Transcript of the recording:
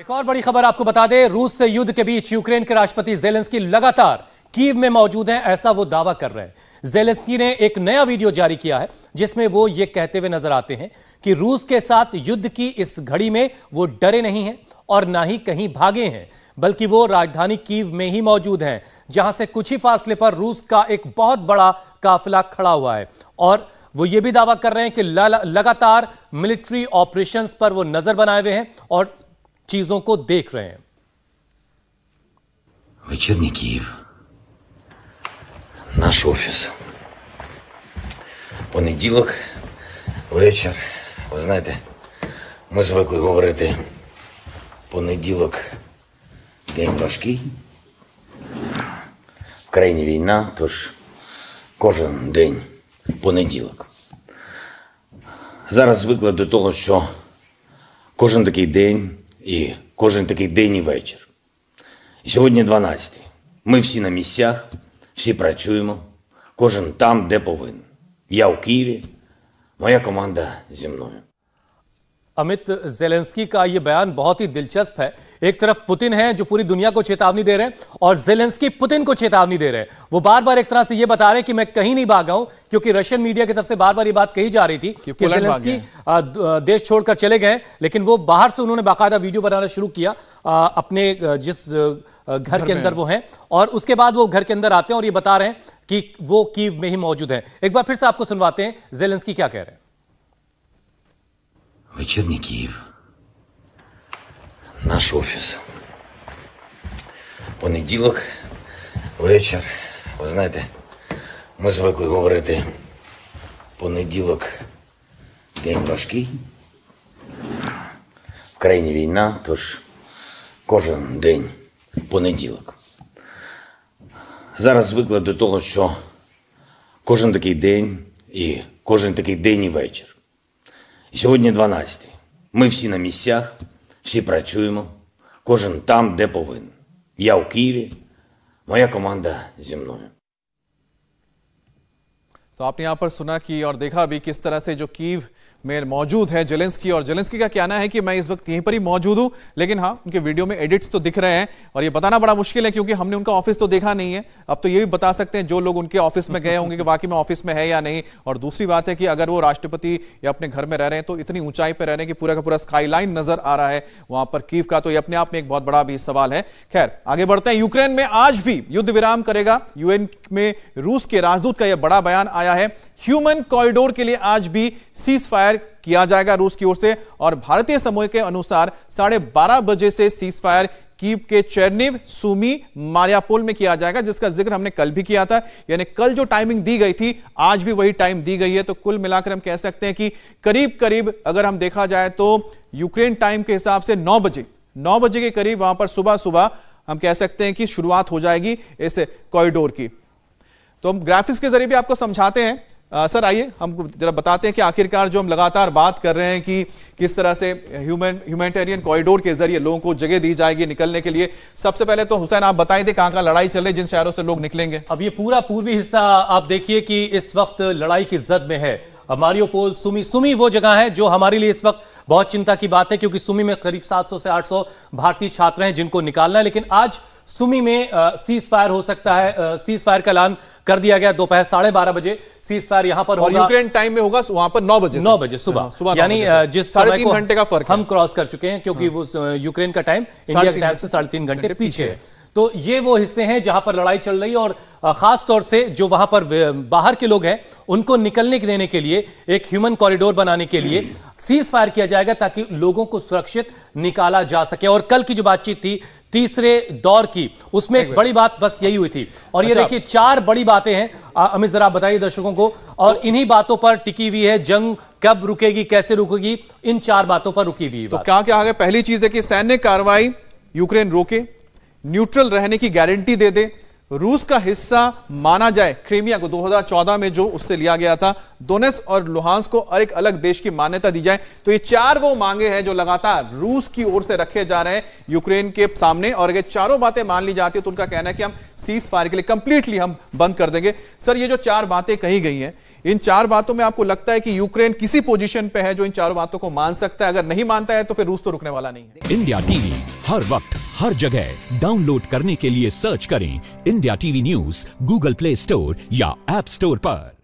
एक और बड़ी खबर आपको बता दें रूस से युद्ध के बीच यूक्रेन के राष्ट्रपति जेलेंस्की लगातार कीव में मौजूद हैं ऐसा वो दावा कर रहे हैं जेलेंस्की ने एक नया वीडियो जारी किया है जिसमें वो ये कहते हुए नजर आते हैं कि रूस के साथ युद्ध की इस घड़ी में वो डरे नहीं हैं और ना ही कहीं भागे हैं बल्कि वो राजधानी कीव में ही मौजूद हैं जहां से कुछ ही फासले पर रूस का एक बहुत बड़ा काफिला खड़ा हुआ है और वो ये भी दावा कर रहे हैं कि लगातार मिलिट्री ऑपरेशंस पर वो नजर बनाए हुए हैं और चीजों को देख रहे हैं вечерний Наш офіс. Понеділок, вечір. Ви знаєте, ми звикли говорити понеділок день важкий. В країні війна, тож кожен день понеділок. Зараз звикли до того, що кожен такий день і кожен такий день і вечір. Сьогодні 12. Ми всі на місцях, всі працюємо, кожен там, де повинен. Я у Києві, моя команда зі мною. अमित जेलेंस्की का यह बयान बहुत ही दिलचस्प है एक तरफ पुतिन हैं जो पूरी दुनिया को चेतावनी दे रहे हैं और जेलेंस्की पुतिन को चेतावनी दे रहे हैं वो बार बार एक तरह से यह बता रहे हैं कि मैं कहीं नहीं भागा हूं क्योंकि रशियन मीडिया की तरफ से बार बार ये बात कही जा रही थी कि, कि जेलेंस्की देश छोड़कर चले गए लेकिन वो बाहर से उन्होंने बाकायदा वीडियो बनाना शुरू किया अपने जिस घर के अंदर वो हैं और उसके बाद वो घर के अंदर आते हैं और ये बता रहे हैं कि वो कीव में ही मौजूद है एक बार फिर से आपको सुनवाते हैं जेलेंस्की क्या कह रहे हैं Вечірній Київ. Наш офіс. Понеділок, вечір. Ви знаєте, ми звикли говорити понеділок день важкий. В країні війна, тож кожен день понеділок. Зараз звикли до того, що кожен такий день і кожен такий день і вечір. Сьогодні 12. Ми всі на місцях, всі працюємо, кожен там, де повинен. Я у Києві, моя команда зі мною. तो आपने यहाँ पर सुना कि और देखा भी किस तरह से में मौजूद है जेलेंस्की और जेलेंस्की का कहना है कि मैं इस वक्त यहीं पर ही मौजूद हूं लेकिन हाँ उनके वीडियो में एडिट्स तो दिख रहे हैं और ये बताना बड़ा मुश्किल है क्योंकि हमने उनका ऑफिस तो देखा नहीं है अब तो ये भी बता सकते हैं जो लोग उनके ऑफिस में गए होंगे कि वाकई में ऑफिस में है या नहीं और दूसरी बात है कि अगर वो राष्ट्रपति या अपने घर में रह रहे हैं तो इतनी ऊंचाई पर रह रहे हैं कि पूरा का पूरा स्काईलाइन नजर आ रहा है वहां पर कीव का तो ये अपने आप में एक बहुत बड़ा भी सवाल है खैर आगे बढ़ते हैं यूक्रेन में आज भी युद्ध विराम करेगा यूएन में रूस के राजदूत का यह बड़ा बयान आया है ह्यूमन कॉरिडोर के लिए आज भी सीज फायर किया जाएगा रूस की ओर से और भारतीय समय के अनुसार साढ़े बारह बजे से सीज फायर कीप के चेरनिव सुमी मारियापोल में किया जाएगा जिसका जिक्र हमने कल भी किया था यानी कल जो टाइमिंग दी गई थी आज भी वही टाइम दी गई है तो कुल मिलाकर हम कह सकते हैं कि करीब करीब अगर हम देखा जाए तो यूक्रेन टाइम के हिसाब से नौ बजे नौ बजे के करीब वहां पर सुबह सुबह हम कह सकते हैं कि शुरुआत हो जाएगी इस कॉरिडोर की तो हम ग्राफिक्स के जरिए भी आपको समझाते हैं आ, सर आइए हम जरा बताते हैं कि आखिरकार जो हम लगातार बात कर रहे हैं कि किस तरह से ह्यूमन ह्यूमैनिटेरियन कॉरिडोर के जरिए लोगों को जगह दी जाएगी निकलने के लिए सबसे पहले तो हुसैन आप बताए थे कहाँ कहाँ लड़ाई चल रही जिन शहरों से लोग निकलेंगे अब ये पूरा पूर्वी हिस्सा आप देखिए कि इस वक्त लड़ाई की जद में है मारियो पोल सुमी सुमी वो जगह है जो हमारे लिए इस वक्त बहुत चिंता की बात है क्योंकि सुमी में करीब 700 से 800 भारतीय छात्र हैं जिनको निकालना है लेकिन आज सुमी में सीज फायर हो सकता है सीज फायर का ऐलान कर दिया गया दोपहर साढ़े बारह बजे सीज फायर यहां पर होगा यूक्रेन टाइम में होगा वहां पर नौ बजे नौ बजे सुबह हाँ, सुबह यानी जिस साढ़े तीन घंटे का फर्क हम क्रॉस कर चुके हैं क्योंकि हाँ। वो यूक्रेन का टाइम इंडिया के टाइम से साढ़े तीन घंटे पीछे है तो ये वो हिस्से हैं जहां पर लड़ाई चल रही है और खास तौर से जो वहां पर बाहर के लोग हैं उनको निकलने देने के लिए एक ह्यूमन कॉरिडोर बनाने के लिए सीज फायर किया जाएगा ताकि लोगों को सुरक्षित निकाला जा सके और कल की जो बातचीत थी तीसरे दौर की उसमें एक बड़ी बात बस यही हुई थी और अच्छा। ये देखिए चार बड़ी बातें हैं अमित जरा बताइए दर्शकों को और तो, इन्हीं बातों पर टिकी हुई है जंग कब रुकेगी कैसे रुकेगी इन चार बातों पर रुकी हुई है तो क्या क्या आगे पहली चीज देखिए सैन्य कार्रवाई यूक्रेन रोके न्यूट्रल रहने की गारंटी दे दे रूस का हिस्सा माना जाए क्रीमिया को 2014 में जो उससे लिया गया था दोनेस और लुहांस को एक अलग देश की मान्यता दी जाए तो ये चार वो मांगे हैं जो लगातार रूस की ओर से रखे जा रहे हैं यूक्रेन के सामने और अगर चारों बातें मान ली जाती है तो उनका कहना है कि हम सीज फायर के लिए कंप्लीटली हम बंद कर देंगे सर ये जो चार बातें कही गई हैं इन चार बातों में आपको लगता है कि यूक्रेन किसी पोजीशन पे है जो इन चार बातों को मान सकता है अगर नहीं मानता है तो फिर रूस तो रुकने वाला नहीं है इंडिया टीवी हर वक्त हर जगह डाउनलोड करने के लिए सर्च करें India TV news Google Play store या एप स्टोर पर